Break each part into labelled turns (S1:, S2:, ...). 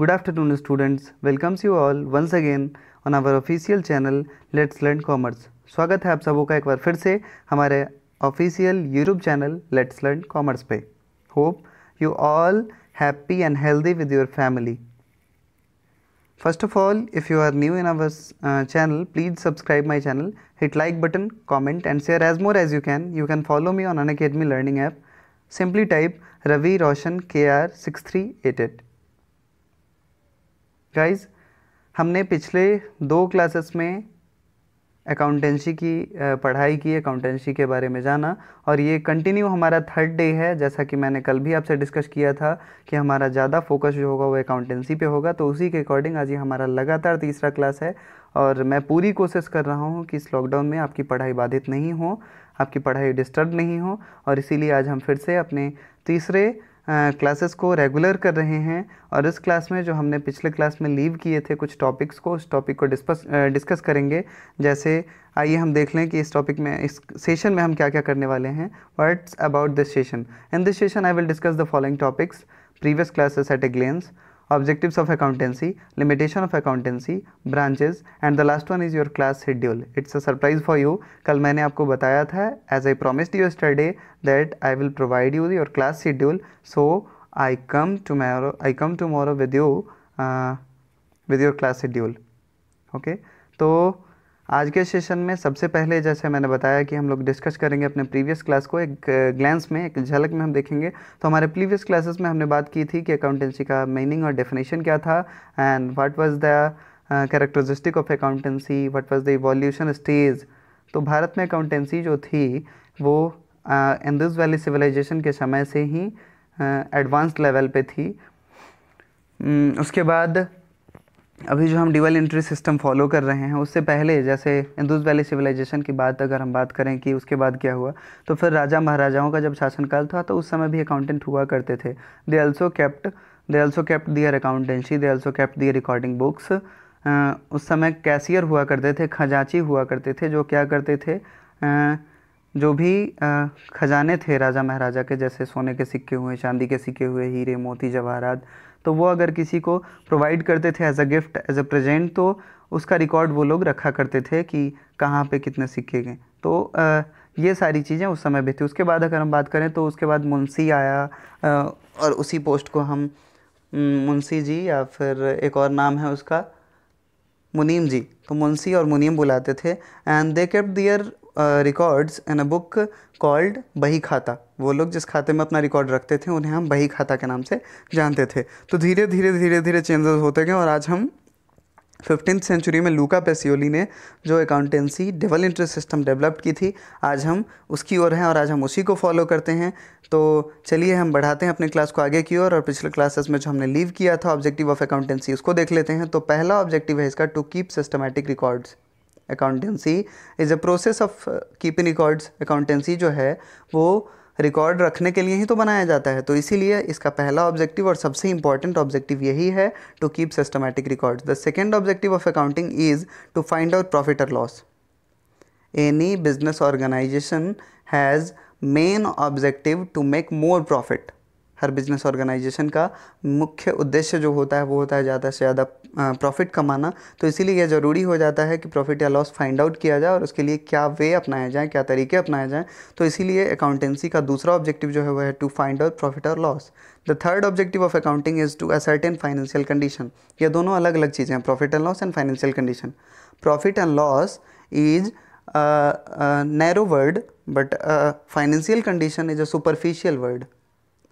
S1: Good afternoon students, welcomes you all once again on our official channel Let's Learn Commerce. स्वागत है आप सबों का एक बार फिर official YouTube channel Let's Learn Commerce पे. Hope you all happy and healthy with your family. First of all, if you are new in our uh, channel, please subscribe my channel, hit like button, comment and share as more as you can. You can follow me on Unacademy Learning app. Simply type Ravi Roshan KR 6388. Guys हमने पिछले दो classes में accountancy की पढ़ाई की accountancy के बारे में जाना और ये कंटिन्यू हमारा थर्ड डे है जैसा कि मैंने कल भी आपसे डिस्कस किया था कि हमारा ज़्यादा फोकस जो होगा वो अकाउंटेंसी पे होगा तो उसी के अकॉर्डिंग आज ये हमारा लगातार तीसरा क्लास है और मैं पूरी कोशिश कर रहा हूँ कि इस लॉकडाउन में आपकी पढ़ाई बाधित नहीं हो आपकी पढ़ाई डिस्टर्ब नहीं हो और इसीलिए आज हम फिर से अपने तीसरे क्लासेस को रेगुलर कर रहे हैं और इस क्लास में जो हमने पिछले क्लास में लीव किए थे कुछ टॉपिक्स को उस टॉपिक को डिस्कस डिस्कस करेंगे जैसे आइए हम देख लें कि इस टॉपिक में इस सेशन में हम क्या क्या करने वाले हैं words about this session in this session I will discuss the following topics previous classes at a glance objectives of accountancy, limitation of accountancy, branches and the last one is your class schedule. It's a surprise for you. kal maine aapko bataya tha as I promised you yesterday that I will provide you your class schedule. So I come tomorrow. I come tomorrow with you uh, with your class schedule. Okay. to so, आज के session में सबसे पहले जैसे मैंने बताया कि हम लोग डिस्कस करेंगे अपने प्रीवियस क्लास को एक ग्लैंस में एक झलक में हम देखेंगे तो हमारे प्रीवियस क्लासेस में हमने बात की थी कि अकाउंटेंसी का मीनिंग और डेफिनेशन क्या था and what was the characteristic of accountancy what was the evolution stage तो भारत में अकाउंटेंसी जो थी वो इंदुज वैली सिविलाइजेशन के समय से ही एडवांस्ड लेवल पर थी उसके बाद अभी जो हम डिवल एंट्री सिस्टम फॉलो कर रहे हैं उससे पहले जैसे इंदूस वैली सिविलाइजेशन की बात अगर हम बात करें कि उसके बाद क्या हुआ तो फिर राजा महाराजाओं का जब शासनकाल था तो उस समय भी अकाउंटेंट हुआ करते थे they also kept they also kept their accountancy they also kept their recording books उस समय कैशियर हुआ करते थे खजाची हुआ करते थे जो क्या करते थे आ, जो भी ख़जाने थे राजा महाराजा के जैसे सोने के सिक्के हुए चांदी के सिक्के हुए हीरे मोती जवाहरात तो वो अगर किसी को प्रोवाइड करते थे as a gift as a present तो उसका रिकॉर्ड वो लोग रखा करते थे कि कहाँ पे कितने सिक्के गए तो ये सारी चीज़ें उस समय भी थी उसके बाद अगर हम बात करें तो उसके बाद मुंशी आया और उसी पोस्ट को हम मुंशी जी या फिर एक और नाम है उसका मुनीम जी तो मुंशी और मुनीम बुलाते थे and they kept their records in a book called बही खाता वो लोग जिस खाते में अपना रिकॉर्ड रखते थे उन्हें हम बही खाता के नाम से जानते थे तो धीरे धीरे धीरे धीरे चेंजेस होते गए और आज हम फिफ्टीन सेंचुरी में लूका पेसियोली ने जो accountancy double interest system develop की थी आज हम उसकी ओर हैं और आज हम उसी को फॉलो करते हैं तो चलिए हम बढ़ाते हैं अपने क्लास को आगे की ओर और, और पिछले क्लासेस में जो हमने लीव किया था ऑब्जेक्टिव ऑफ अकाउंटेंसी उसको देख लेते हैं तो पहला ऑब्जेक्टिव है इसका to keep systematic records accountancy is a process of keeping records accountancy जो है वो रिकॉर्ड रखने के लिए ही तो बनाया जाता है तो इसीलिए इसका पहला ऑब्जेक्टिव और सबसे इंपॉर्टेंट ऑब्जेक्टिव यही है to keep systematic record the second objective of accounting is to find out profit और loss any business organisation has main objective to make more profit हर बिजनेस ऑर्गेनाइजेशन का मुख्य उद्देश्य जो होता है वो होता है ज़्यादा से ज़्यादा प्रॉफिट कमाना तो इसीलिए यह ज़रूरी हो जाता है कि प्रॉफिट या लॉस फाइंड आउट किया जाए और उसके लिए क्या वे अपनाए जाए क्या तरीके अपनाए जाएँ तो इसीलिए अकाउंटेंसी का दूसरा ऑब्जेक्टिव जो है वह है टू फाइंड आउट प्रॉफिट और loss the third objective of accounting is to ascertain financial condition ये दोनों अलग अलग चीज़ें हैं profit and loss and financial condition profit and loss is narrow word but financial condition is a superficial word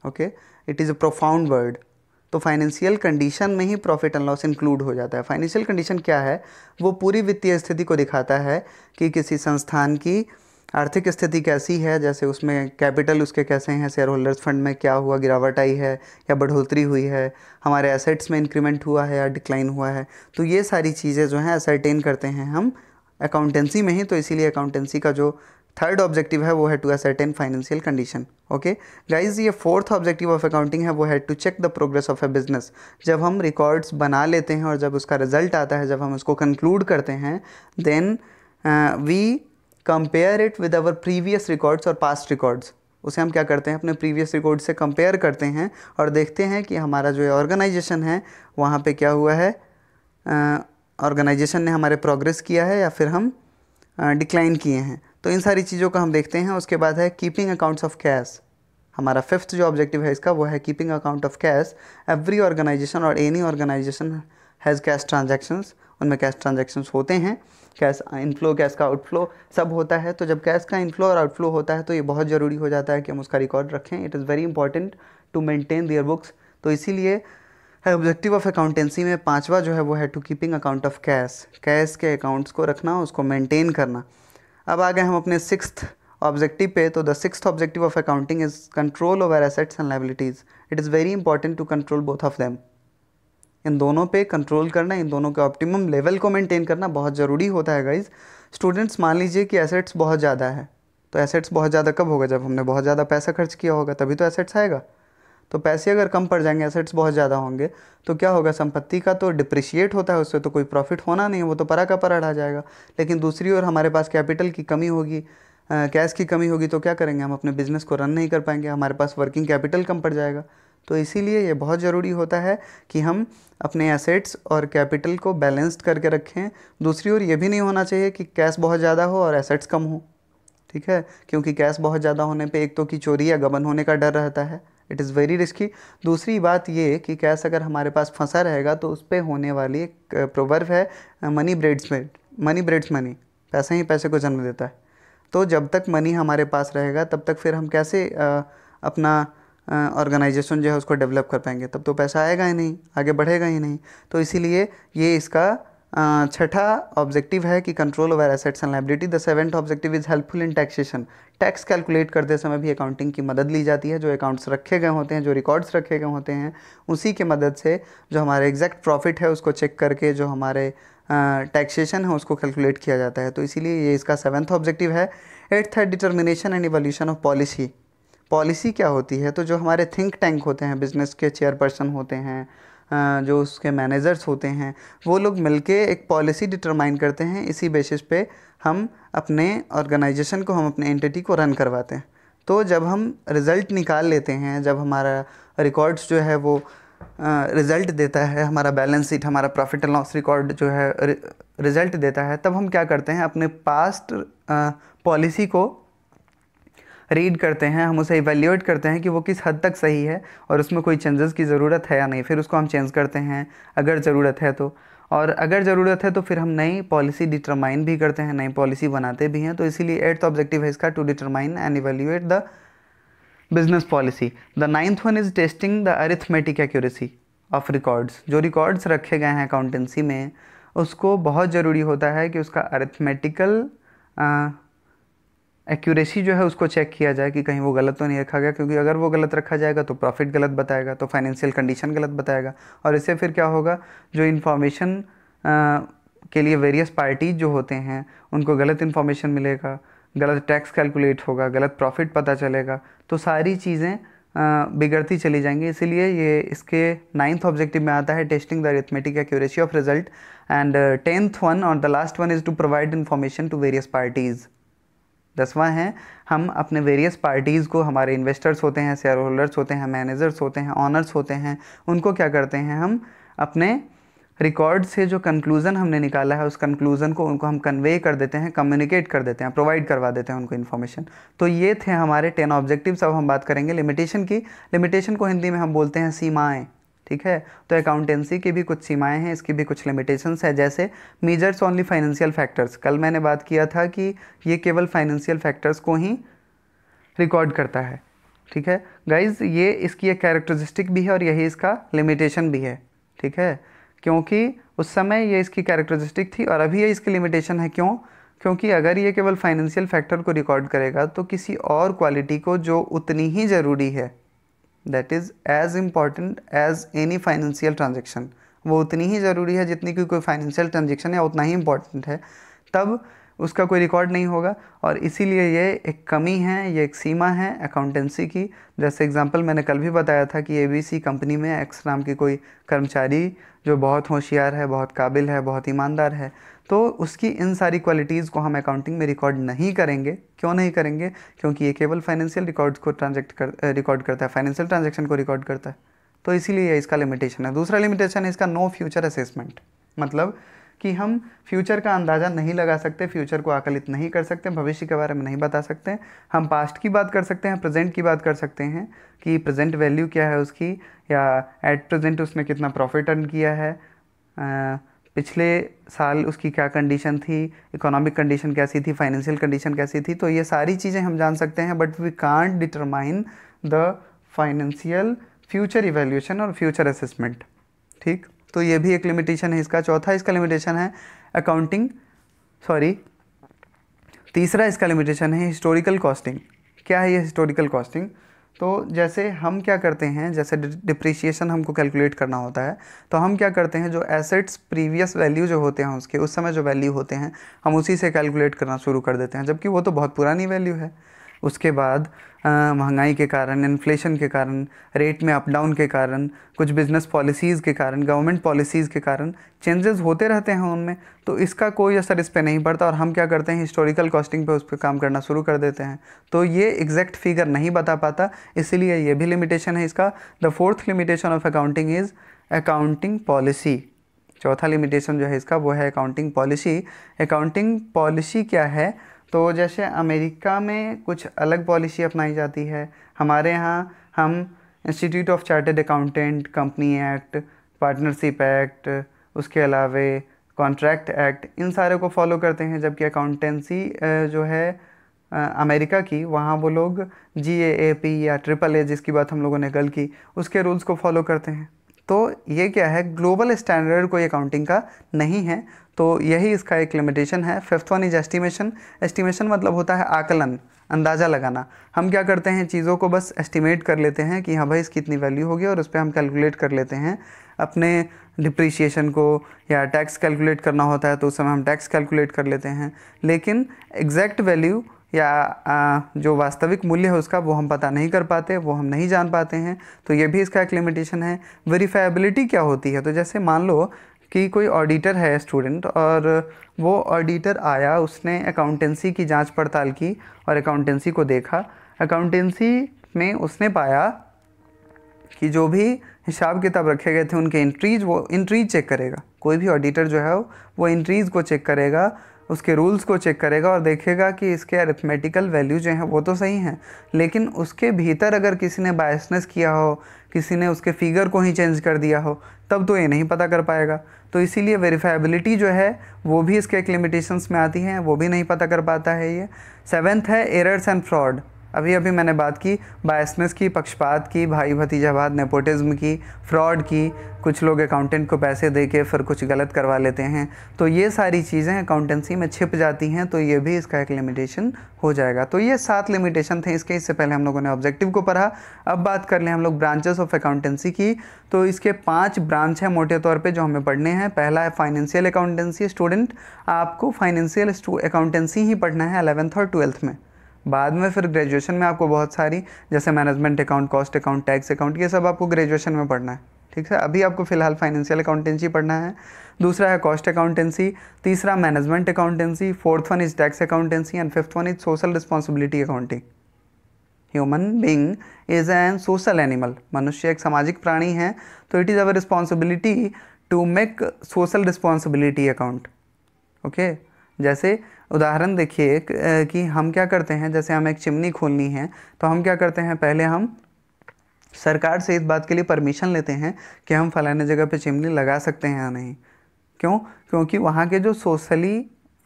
S1: okay it is a profound word तो financial condition में ही profit and loss include हो जाता है financial condition क्या है वो पूरी वित्तीय स्थिति को दिखाता है कि किसी संस्थान की आर्थिक स्थिति कैसी है जैसे उसमें कैपिटल उसके कैसे हैं शेयर होल्डर्स फंड में क्या हुआ गिरावट आई है या बढ़ोतरी हुई है हमारे एसेट्स में इंक्रीमेंट हुआ है या डिक्लाइन हुआ है तो ये सारी चीज़ें जो हैं असरटेन करते हैं हम अकाउंटेंसी में ही तो इसीलिए अकाउंटेंसी का जो थर्ड ऑब्जेक्टिव है वो है to ascertain financial condition okay guys ये फोर्थ ऑब्जेक्टिव ऑफ अकाउंटिंग है वो है to check the progress of a business जब हम रिकॉर्ड्स बना लेते हैं और जब उसका रिजल्ट आता है जब हम उसको कंक्लूड करते हैं then we compare it with our previous records और पास्ट रिकॉर्ड्स उसे हम क्या करते हैं अपने प्रीवियस रिकॉर्ड से कंपेयर करते हैं और देखते हैं कि हमारा जो ऑर्गेनाइजेशन है वहाँ पे क्या हुआ है ऑर्गेनाइजेशन uh, ने हमारे प्रोग्रेस किया है या फिर हम डिक्लाइन uh, किए हैं तो इन सारी चीज़ों का हम देखते हैं उसके बाद है कीपिंग अकाउंट्स ऑफ कैश हमारा फिफ्थ जो ऑब्जेक्टिव है इसका वो है keeping account of cash every organisation और any organisation has cash transactions उनमें कैश ट्रांजेक्शन्स होते हैं कैश इनफ्लो कैश का आउटफ्लो सब होता है तो जब कैश का इनफ्लो और आउटफ्लो होता है तो ये बहुत ज़रूरी हो जाता है कि हम उसका रिकॉर्ड रखें it is very important to maintain their books तो इसीलिए ऑब्जेक्टिव ऑफ अकाउंटेंसी में पांचवा जो है वो है to keeping account of cash cash के अकाउंट्स को रखना उसको मेंटेन करना अब आ गए हम अपने सिक्स ऑब्जेक्टिव पे तो the six objective of accounting is control over assets and liabilities it is very important to control both of them इन दोनों पे कंट्रोल करना इन दोनों के ऑप्टिमम लेवल को मेंटेन करना बहुत ज़रूरी होता है गाइज स्टूडेंट्स मान लीजिए कि एसेट्स बहुत ज़्यादा है तो एसेट्स बहुत ज़्यादा कब होगा जब हमने बहुत ज़्यादा पैसा खर्च किया होगा तभी तो एसेट्स आएगा तो पैसे अगर कम पड़ जाएंगे एसेट्स बहुत ज़्यादा होंगे तो क्या होगा संपत्ति का तो डिप्रिशिएट होता है उससे तो कोई प्रॉफिट होना नहीं है वो तो परा का परा रह जाएगा लेकिन दूसरी ओर हमारे पास कैपिटल की कमी होगी कैश की कमी होगी तो क्या करेंगे हम अपने बिज़नेस को रन नहीं कर पाएंगे हमारे पास वर्किंग कैपिटल कम पड़ जाएगा तो इसीलिए ये बहुत ज़रूरी होता है कि हम अपने एसेट्स और कैपिटल को बैलेंस्ड करके रखें दूसरी ओर ये भी नहीं होना चाहिए कि कैश बहुत ज़्यादा हो और एसेट्स कम हो ठीक है क्योंकि कैश बहुत ज़्यादा होने पे एक तो की चोरी या गबन होने का डर रहता है इट इज़ वेरी रिस्की दूसरी बात ये कि कैश अगर हमारे पास फंसा रहेगा तो उस पर होने वाली एक प्रोवर्व है मनी ब्रेड्स में मनी ब्रेड्स मनी पैसा ही पैसे को जन्म देता है तो जब तक मनी हमारे पास रहेगा तब तक फिर हम कैसे आ, अपना ऑर्गेनाइजेशन जो है उसको डेवलप कर पाएंगे तब तो पैसा आएगा ही नहीं आगे बढ़ेगा ही नहीं तो इसीलिए ये इसका छठा ऑब्जेक्टिव है कि control over assets and liability the seventh objective is helpful in taxation tax calculate करते समय भी अकाउंटिंग की मदद ली जाती है जो अकाउंट्स रखे गए होते हैं जो रिकॉर्ड्स रखे गए होते हैं उसी के मदद से जो हमारे एग्जैक्ट प्रॉफिट है उसको चेक करके जो हमारे टैक्सेशन है उसको कैलकुलेट किया जाता है तो इसीलिए ये इसका सेवन्थ ऑब्जेक्टिव है एट्थ है determination and evolution of policy policy क्या होती है तो जो हमारे थिंक टैंक होते हैं बिजनेस के चेयरपर्सन होते हैं जो उसके मैनेजर्स होते हैं वो लोग मिलके एक पॉलिसी डिटरमाइन करते हैं इसी बेसिस पे हम अपने ऑर्गेनाइजेशन को हम अपने एंटिटी को रन करवाते हैं तो जब हम रिज़ल्ट निकाल लेते हैं जब हमारा रिकॉर्ड्स जो है वो रिज़ल्ट देता है हमारा बैलेंस शीट हमारा प्रॉफिट एंड लॉस रिकॉर्ड जो है रिज़ल्ट देता है तब हम क्या करते हैं अपने पास्ट पॉलिसी को रीड करते हैं हम उसे इवेल्यूएट करते हैं कि वो किस हद तक सही है और उसमें कोई चेंजेस की ज़रूरत है या नहीं फिर उसको हम चेंज करते हैं अगर ज़रूरत है तो और अगर ज़रूरत है तो फिर हम नई पॉलिसी डिटरमाइन भी करते हैं नई पॉलिसी बनाते भी हैं तो इसीलिए एट्थ ऑब्जेक्टिव है इसका to determine and evaluate the business policy the ninth one is testing the arithmetic accuracy of records जो रिकॉर्ड्स रखे गए हैं अकाउंटेंसी में उसको बहुत ज़रूरी होता है कि उसका अरिथमेटिकल एक्यूरेसी जो है उसको चेक किया जाए कि कहीं वो गलत तो नहीं रखा गया क्योंकि अगर वो गलत रखा जाएगा तो प्रॉफिट गलत बताएगा तो फाइनेंशियल कंडीशन गलत बताएगा और इससे फिर क्या होगा जो इन्फॉर्मेशन के लिए वेरियस पार्टीज जो होते हैं उनको गलत इन्फॉर्मेशन मिलेगा गलत टैक्स कैलकुलेट होगा गलत प्रॉफिट पता चलेगा तो सारी चीज़ें बिगड़ती चली जाएंगी इसीलिए ये इसके नाइन्थ ऑब्जेक्टिव में आता है testing the arithmetic accuracy of result and tenth one और the last one is to provide information to various parties दसवां है हम अपने वेरियस पार्टीज़ को हमारे इन्वेस्टर्स होते हैं शेयर होल्डर्स होते हैं मैनेजर्स होते हैं ऑनर्स होते हैं उनको क्या करते हैं हम अपने रिकॉर्ड से जो कंक्लूज़न हमने निकाला है उस कंक्लूज़न को उनको हम कन्वे कर देते हैं कम्युनिकेट कर देते हैं प्रोवाइड करवा देते हैं उनको इन्फॉर्मेशन तो ये थे हमारे टेन ऑब्जेक्टिव्स अब हम बात करेंगे लिमिटेशन की लिमिटेशन को हिंदी में हम बोलते हैं सीमाएँ ठीक है तो अकाउंटेंसी की भी कुछ सीमाएं हैं इसकी भी कुछ लिमिटेशंस हैं जैसे मेजर्स ओनली फाइनेंशियल फैक्टर्स कल मैंने बात किया था कि ये केवल फाइनेंशियल फैक्टर्स को ही रिकॉर्ड करता है ठीक है गाइज ये इसकी एक कैरेक्टरिस्टिक भी है और यही इसका लिमिटेशन भी है ठीक है क्योंकि उस समय ये इसकी कैरेक्टरिस्टिक थी और अभी ये इसकी लिमिटेशन है क्यों क्योंकि अगर ये केवल फाइनेंशियल फैक्टर को रिकॉर्ड करेगा तो किसी और क्वालिटी को जो उतनी ही ज़रूरी है that is as important as any financial transaction वो उतनी ही ज़रूरी है जितनी की कोई फाइनेंशियल ट्रांजेक्शन है उतना ही इम्पॉर्टेंट है तब उसका कोई रिकॉर्ड नहीं होगा और इसीलिए ये एक कमी है ये एक सीमा है अकाउंटेंसी की जैसे एग्जांपल मैंने कल भी बताया था कि एबीसी कंपनी में एक्स नाम की कोई कर्मचारी जो बहुत होशियार है बहुत काबिल है बहुत ईमानदार है तो उसकी इन सारी क्वालिटीज़ को हम अकाउंटिंग में रिकॉर्ड नहीं करेंगे क्यों नहीं करेंगे क्योंकि ये केवल फाइनेंशियल रिकॉर्ड्स को ट्रांजेक्ट कर रिकॉर्ड करता है फाइनेंशियल ट्रांजेक्शन को रिकॉर्ड करता है तो इसीलिए इसका लिमिटेशन है दूसरा लिमिटेशन है इसका नो फ्यूचर असेसमेंट मतलब कि हम फ्यूचर का अंदाज़ा नहीं लगा सकते फ्यूचर को आकलित नहीं कर सकते भविष्य के बारे में नहीं बता सकते हम पास्ट की बात कर सकते हैं प्रेजेंट की बात कर सकते हैं कि प्रेजेंट वैल्यू क्या है उसकी या एट प्रेजेंट उसने कितना प्रॉफिट अर्न किया है आ, पिछले साल उसकी क्या कंडीशन थी इकोनॉमिक कंडीशन कैसी थी फाइनेंशियल कंडीशन कैसी थी तो ये सारी चीज़ें हम जान सकते हैं but we can't determine the financial future evolution और फ्यूचर असेसमेंट ठीक तो ये भी एक लिमिटेशन है इसका चौथा इसका लिमिटेशन है अकाउंटिंग सॉरी तीसरा इसका लिमिटेशन है हिस्टोरिकल कॉस्टिंग क्या है ये हिस्टोरिकल कॉस्टिंग तो जैसे हम क्या करते हैं जैसे डिप्रीशिएशन हमको कैलकुलेट करना होता है तो हम क्या करते हैं जो एसेट्स प्रीवियस वैल्यू जो होते हैं उसके उस समय जो वैल्यू होते हैं हम उसी से कैलकुलेट करना शुरू कर देते हैं जबकि वो तो बहुत पुरानी वैल्यू है उसके बाद महंगाई के कारण इन्फ्लेशन के कारण रेट में अप डाउन के कारण कुछ बिजनेस पॉलिसीज़ के कारण गवर्नमेंट पॉलिसीज़ के कारण चेंजेस होते रहते हैं उनमें तो इसका कोई असर इस पर नहीं पड़ता और हम क्या करते हैं हिस्टोरिकल कॉस्टिंग पे उस पर काम करना शुरू कर देते हैं तो ये एग्जैक्ट फिगर नहीं बता पाता इसीलिए ये भी लिमिटेशन है इसका the fourth limitation of accounting is accounting policy चौथा लिमिटेशन जो है इसका वो है अकाउंटिंग पॉलिसी अकाउंटिंग पॉलिसी क्या है तो जैसे अमेरिका में कुछ अलग पॉलिसी अपनाई जाती है हमारे यहाँ हम institute of chartered accountant company act partnership act उसके अलावे कॉन्ट्रैक्ट एक्ट इन सारे को फॉलो करते हैं जबकि अकाउंटेंसी जो है अमेरिका की वहाँ वो लोग जी ए ए पी या ट्रिपल ए जिसकी बात हम लोगों ने कल की उसके रूल्स को फॉलो करते हैं तो ये क्या है ग्लोबल स्टैंडर्ड कोई अकाउंटिंग का नहीं है तो यही इसका एक लिमिटेशन है fifth one is estimation estimation मतलब होता है आकलन अंदाज़ा लगाना हम क्या करते हैं चीज़ों को बस एस्टिमेट कर लेते हैं कि हाँ भाई इसकी इतनी वैल्यू होगी और उस पर हम कैलकुलेट कर लेते हैं अपने डिप्रीशिएशन को या टैक्स कैलकुलेट करना होता है तो उस समय हम टैक्स कैलकुलेट कर लेते हैं लेकिन एग्जैक्ट वैल्यू या जो वास्तविक मूल्य है उसका वो हम पता नहीं कर पाते वो हम नहीं जान पाते हैं तो ये भी इसका एक लिमिटेशन है वेरीफाइबिलिटी क्या होती है तो जैसे मान लो कि कोई ऑडिटर है स्टूडेंट और वो ऑडिटर आया उसने अकाउंटेंसी की जांच पड़ताल की और अकाउंटेंसी को देखा अकाउंटेंसी में उसने पाया कि जो भी हिसाब किताब रखे गए थे उनके इंट्रीज वो इंट्रीज चेक करेगा कोई भी ऑडिटर जो है वो इंट्रीज को चेक करेगा उसके रूल्स को चेक करेगा और देखेगा कि इसके अरिथमेटिकल वैल्यू जो हैं वो तो सही हैं लेकिन उसके भीतर अगर किसी ने बायसनेस किया हो किसी ने उसके फिगर को ही चेंज कर दिया हो तब तो ये नहीं पता कर पाएगा तो इसीलिए वेरीफाइबिलिटी जो है वो भी इसके एक लिमिटेशंस में आती हैं वो भी नहीं पता कर पाता है ये सेवेंथ है एरर्स एंड फ्रॉड अभी अभी मैंने बात की बायसनेस की पक्षपात की भाई भतीजाबाद नेपोटिज्म की फ्रॉड की कुछ लोग अकाउंटेंट को पैसे दे के फिर कुछ गलत करवा लेते हैं तो ये सारी चीज़ें अकाउंटेंसी में छिप जाती हैं तो ये भी इसका एक लिमिटेशन हो जाएगा तो ये सात लिमिटेशन थे इसके इससे पहले हम लोगों ने ऑब्जेक्टिव को पढ़ा अब बात कर लें हम लोग ब्रांचेस ऑफ अकाउंटेंसी की तो इसके पाँच ब्रांच हैं मोटे तौर पर जो हमें पढ़ने हैं पहला है फाइनेंशियल अकाउंटेंसी स्टूडेंट आपको फाइनेंशियल अकाउंटेंसी ही पढ़ना है अलेवेंथ और ट्वेल्थ में बाद में फिर ग्रेजुएशन में आपको बहुत सारी जैसे management account cost account tax account ये सब आपको ग्रेजुएशन में पढ़ना है ठीक है अभी आपको फ़िलहाल फाइनेंशियल अकाउंटेंसी पढ़ना है दूसरा है कॉस्ट अकाउंटेंसी तीसरा management accountancy fourth one is tax accountancy and fifth one is social responsibility accounting human being is an social animal मनुष्य एक सामाजिक प्राणी है तो it is our responsibility to make social responsibility account okay जैसे उदाहरण देखिए कि हम क्या करते हैं जैसे हमें एक चिमनी खोलनी है तो हम क्या करते हैं पहले हम सरकार से इस बात के लिए परमिशन लेते हैं कि हम फलाने जगह पे चिमनी लगा सकते हैं या नहीं क्यों क्योंकि वहाँ के जो सोशली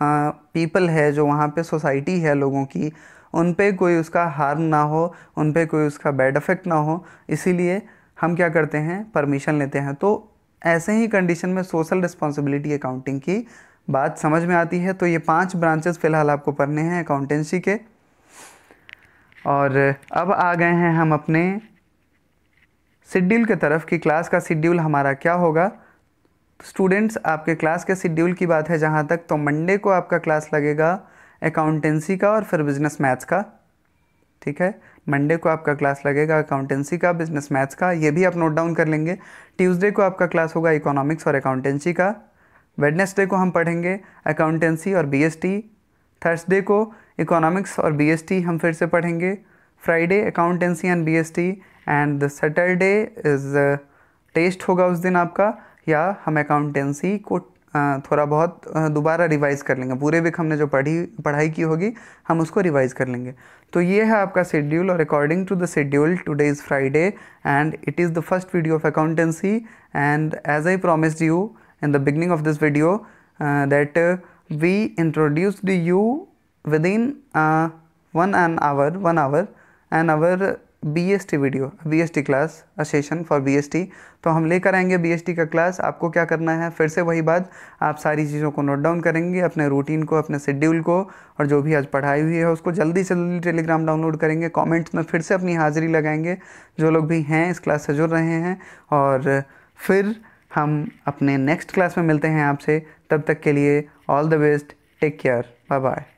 S1: पीपल है जो वहाँ पे सोसाइटी है लोगों की उन पे कोई उसका हार्म ना हो उन पे कोई उसका बैड इफेक्ट ना हो इसीलिए हम क्या करते हैं परमिशन लेते हैं तो ऐसे ही कंडीशन में सोशल रिस्पॉन्सिबिलिटी अकाउंटिंग की बात समझ में आती है तो ये पांच ब्रांचेस फ़िलहाल आपको पढ़ने हैं अकाउंटेंसी के और अब आ गए हैं हम अपने शेड्यूल के तरफ कि क्लास का शेड्यूल हमारा क्या होगा स्टूडेंट्स तो आपके क्लास के शेड्यूल की बात है जहाँ तक तो मंडे को आपका क्लास लगेगा अकाउंटेंसी का और फिर बिजनेस मैथ्स का ठीक है मंडे को आपका क्लास लगेगा अकाउंटेंसी का बिजनेस मैथ्स का ये भी आप नोट डाउन कर लेंगे ट्यूसडे को आपका क्लास होगा इकोनॉमिक्स और अकाउंटेंसी का वेडनेसडे को हम पढ़ेंगे अकाउंटेंसी और बीएसटी थर्सडे को इकोनॉमिक्स और बीएसटी हम फिर से पढ़ेंगे Friday accountancy and BST and the Saturday is test होगा उस दिन आपका या हम अकाउंटेंसी को uh, थोड़ा बहुत uh, दोबारा रिवाइज़ कर लेंगे पूरे वीक हमने जो पढ़ी पढ़ाई की होगी हम उसको रिवाइज़ कर लेंगे तो ये है आपका शेड्यूल और according to the schedule today is Friday and it is the first video of accountancy and as I promised you in the beginning of this video uh, that uh, we introduced you within uh, one an hour one hour and our BST video BST class a session for BST तो हम लेकर आएंगे BST का class आपको क्या करना है फिर से वही बात आप सारी चीज़ों को नोट डाउन करेंगे अपने रूटीन को अपने शेड्यूल को और जो भी आज पढ़ाई हुई है उसको जल्दी से जल्दी टेलीग्राम डाउनलोड करेंगे कमेंट्स में फिर से अपनी हाज़िरी लगाएंगे जो लोग भी हैं इस क्लास से जुड़ रहे हैं और फिर हम अपने नेक्स्ट क्लास में मिलते हैं आपसे तब तक के लिए all the best take care bye bye